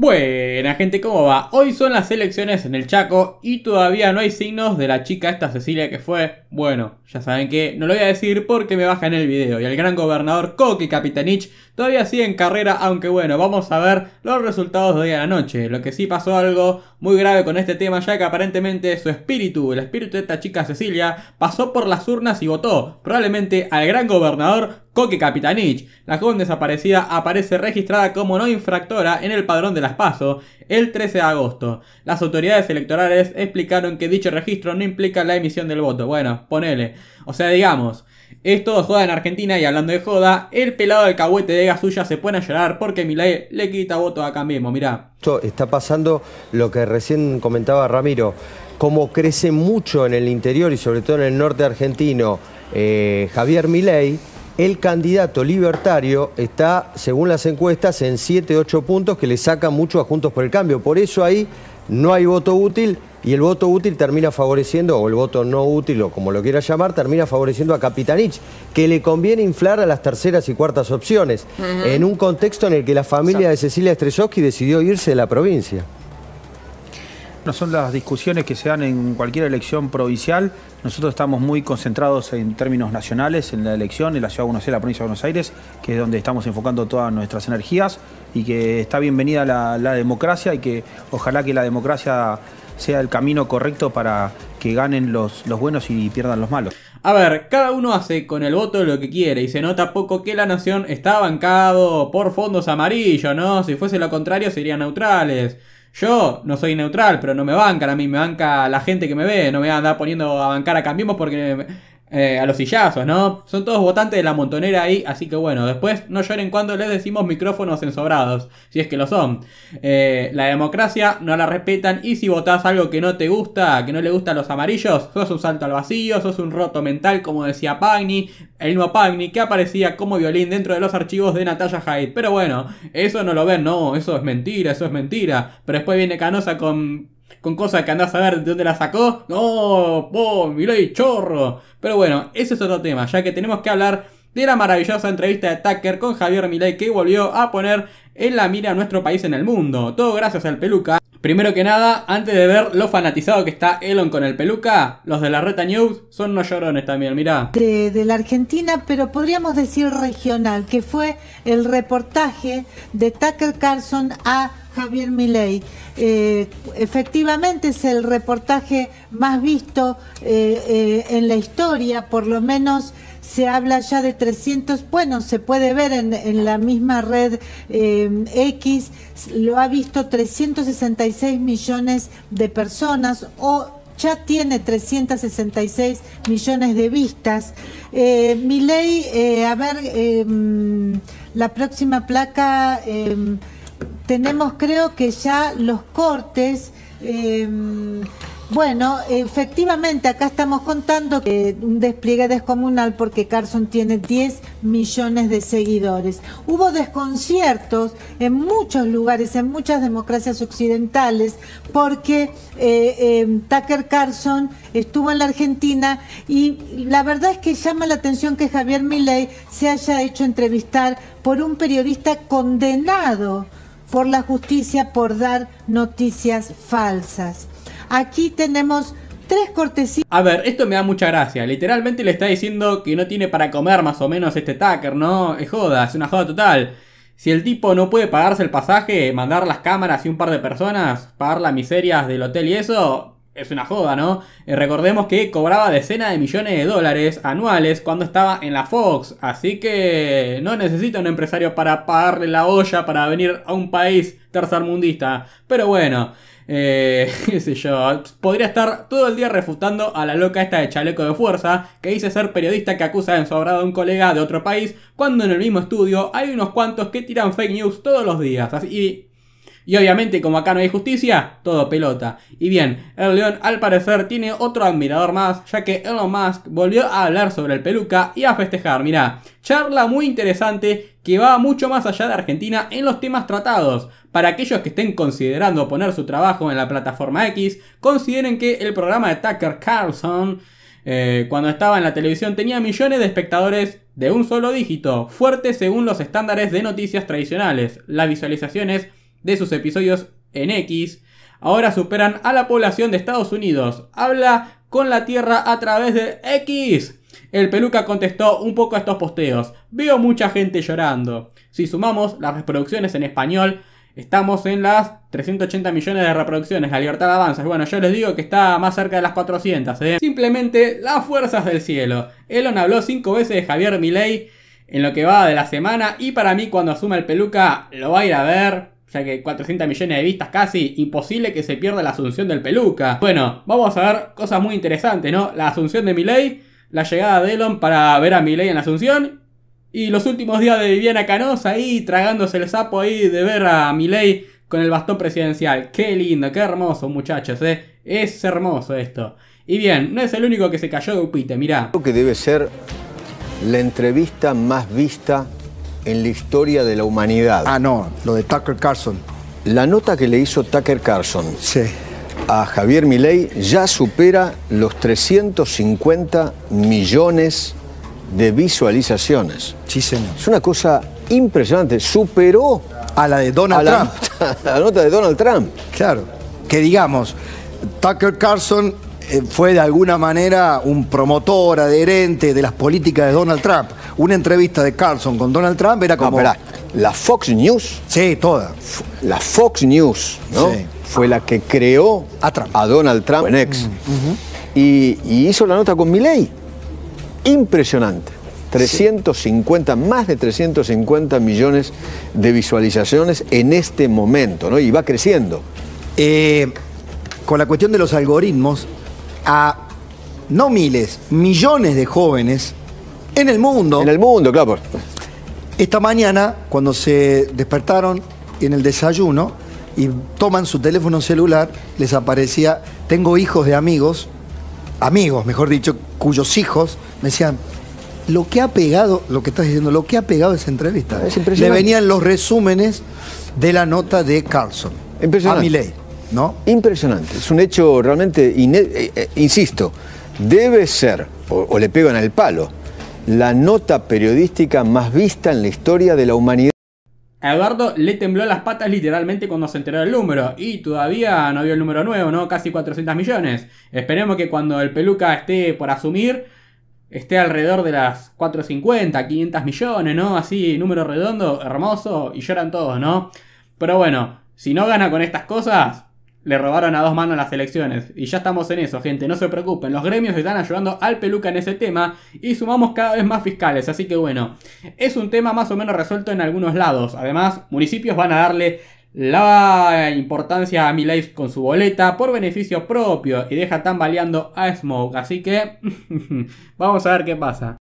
Buena gente, ¿cómo va? Hoy son las elecciones en el Chaco y todavía no hay signos de la chica esta Cecilia que fue. Bueno, ya saben que no lo voy a decir porque me baja en el video. Y el gran gobernador Koki Capitanich todavía sigue en carrera, aunque bueno, vamos a ver los resultados de hoy a la noche. Lo que sí pasó algo muy grave con este tema, ya que aparentemente su espíritu, el espíritu de esta chica Cecilia, pasó por las urnas y votó, probablemente al gran gobernador que Capitanich. La joven desaparecida aparece registrada como no infractora en el padrón de las PASO el 13 de agosto. Las autoridades electorales explicaron que dicho registro no implica la emisión del voto. Bueno, ponele. O sea, digamos, es todo joda en Argentina y hablando de joda, el pelado del cahuete de Gasulla se pone a llorar porque Milei le quita voto acá mismo mirá. Esto está pasando lo que recién comentaba Ramiro, como crece mucho en el interior y sobre todo en el norte argentino eh, Javier Milei, el candidato libertario está, según las encuestas, en 7, 8 puntos que le saca mucho a Juntos por el Cambio. Por eso ahí no hay voto útil y el voto útil termina favoreciendo, o el voto no útil, o como lo quiera llamar, termina favoreciendo a Capitanich, que le conviene inflar a las terceras y cuartas opciones, en un contexto en el que la familia de Cecilia Strezowski decidió irse de la provincia. No son las discusiones que se dan en cualquier elección provincial. Nosotros estamos muy concentrados en términos nacionales, en la elección, en la Ciudad de Buenos Aires, la provincia de Buenos Aires, que es donde estamos enfocando todas nuestras energías y que está bienvenida la, democracia y que ojalá que la democracia sea el camino correcto para que ganen los, los buenos y pierdan los malos. A ver, cada uno hace con el voto lo que quiere y se nota poco que la nación está bancado por fondos amarillos, ¿no? Si fuese lo contrario serían neutrales. Yo no soy neutral, pero no me bancan a mí, me banca la gente que me ve, no me van a andar poniendo a bancar a Cambiemos porque eh, a los sillazos, ¿no? Son todos votantes de la montonera ahí, así que bueno, después no lloren cuando les decimos micrófonos ensobrados, si es que lo son. Eh, la democracia no la respetan y si votás algo que no te gusta, que no le gusta a los amarillos, sos un salto al vacío, sos un roto mental, como decía Pagni, el mismo Pagni que aparecía como violín dentro de los archivos de Natalia Hyde. Pero bueno, eso no lo ven, no, eso es mentira, eso es mentira. Pero después viene Canosa con con cosas que andás a ver de dónde la sacó. No, oh, Milay, chorro. Pero bueno, ese es otro tema, ya que tenemos que hablar de la maravillosa entrevista de Tucker con Javier Milei que volvió a poner en la mira a nuestro país en el mundo. Todo gracias al peluca. Primero que nada, antes de ver lo fanatizado que está Elon con el peluca, los de la Reta News son unos llorones también, mirá. De, la Argentina, pero podríamos decir regional, que fue el reportaje de Tucker Carlson a Javier Milei. Eh, efectivamente es el reportaje más visto eh, eh, en la historia, por lo menos se habla ya de 300, bueno, se puede ver en, la misma red eh, X lo ha visto 366 millones de personas o ya tiene 366 millones de vistas. Eh, mi ley, eh, a ver, em, la próxima placa, em, tenemos creo que ya los cortes. Em, bueno, efectivamente, acá estamos contando que un despliegue descomunal porque Carson tiene 10 millones de seguidores. Hubo desconciertos en muchos lugares, en muchas democracias occidentales, porque eh, em, Tucker Carson estuvo en la Argentina y la verdad es que llama la atención que Javier Milei se haya hecho entrevistar por un periodista condenado por la justicia por dar noticias falsas. Aquí tenemos tres cortesías. A ver, esto me da mucha gracia. Literalmente le está diciendo que no tiene para comer más o menos este Tucker, ¿no? Es joda, es una joda total. Si el tipo no puede pagarse el pasaje, mandar las cámaras y un par de personas, pagar las miserias del hotel y eso, es una joda, ¿no? Eh, recordemos que cobraba decenas de millones de dólares anuales cuando estaba en la Fox, así que no necesita un empresario para pagarle la olla para venir a un país tercermundista. Pero bueno, eh, qué sé yo. Podría estar todo el día refutando a la loca esta de chaleco de fuerza, que dice ser periodista que acusa de ensobrado a un colega de otro país, cuando en el mismo estudio hay unos cuantos que tiran fake news todos los días. Así, y obviamente, como acá no hay justicia, todo pelota. Y bien, el león al parecer tiene otro admirador más, ya que Elon Musk volvió a hablar sobre el peluca y a festejar. Mirá, charla muy interesante que va mucho más allá de Argentina en los temas tratados. Para aquellos que estén considerando poner su trabajo en la plataforma X, consideren que el programa de Tucker Carlson eh, cuando estaba en la televisión tenía millones de espectadores de un solo dígito, fuerte según los estándares de noticias tradicionales. Las visualizaciones de sus episodios en X, ahora superan a la población de Estados Unidos. Habla con la Tierra a través de X. El peluca contestó un poco a estos posteos. Veo mucha gente llorando. Si sumamos las reproducciones en español, estamos en las 380 millones de reproducciones. La libertad avanza. Bueno, yo les digo que está más cerca de las 400. ¿eh? Simplemente las fuerzas del cielo. Elon habló cinco veces de Javier Milei en lo que va de la semana y para mí cuando asuma el peluca lo va a ir a ver o sea que 400 millones de vistas casi, imposible que se pierda la asunción del peluca. Bueno, vamos a ver cosas muy interesantes, ¿no? La asunción de Miley, la llegada de Elon para ver a Miley en la asunción. Y los últimos días de Viviana Canosa ahí tragándose el sapo ahí de ver a Miley con el bastón presidencial. Qué lindo, qué hermoso muchachos, ¿eh? Es hermoso esto. Y bien, no es el único que se cayó de Upite, mirá. Creo que debe ser la entrevista más vista en la historia de la humanidad. Ah, no, lo de Tucker Carlson. La nota que le hizo Tucker Carlson a Javier Milei ya supera los 350 millones de visualizaciones. Sí, señor. Es una cosa impresionante. Superó a la de Donald Trump. a la nota de Donald Trump. Claro. Que digamos, Tucker Carlson eh, fue de alguna manera un promotor adherente de las políticas de Donald Trump. Una entrevista de Carlson con Donald Trump era como. la Fox News. Sí, toda. La Fox News, ¿no? Fue la que creó a, Donald Trump en ex. y, hizo la nota con Miley. Impresionante. 350, más de 350 millones de visualizaciones en este momento, ¿no? Y va creciendo. Eh, con la cuestión de los algoritmos, a no miles, millones de jóvenes en el mundo. En el mundo, claro. Esta mañana, cuando se despertaron en el desayuno y toman su teléfono celular, les aparecía, tengo hijos de amigos, amigos, mejor dicho, cuyos hijos me decían, lo que ha pegado, lo que estás diciendo, lo que ha pegado esa entrevista. Le venían los resúmenes de la nota de Carlson. Impresionante. A ley. ¿no? Impresionante, es un hecho realmente, eh, eh, insisto, debe ser, o, le pegan al palo, la nota periodística más vista en la historia de la humanidad. A Eduardo le tembló las patas literalmente cuando se enteró del número. Y todavía no vio el número nuevo, ¿no? Casi 400 millones. Esperemos que cuando el peluca esté por asumir, esté alrededor de las 450, 500 millones, ¿no? Así, número redondo, hermoso, y lloran todos, ¿no? Pero bueno, si no gana con estas cosas, le robaron a dos manos las elecciones. Y ya estamos en eso, gente. No se preocupen. Los gremios están ayudando al peluca en ese tema. Y sumamos cada vez más fiscales. Así que bueno, es un tema más o menos resuelto en algunos lados. Además, municipios van a darle la importancia a Milei con su boleta por beneficio propio. Y deja tambaleando a Smoke. Así que vamos a ver qué pasa.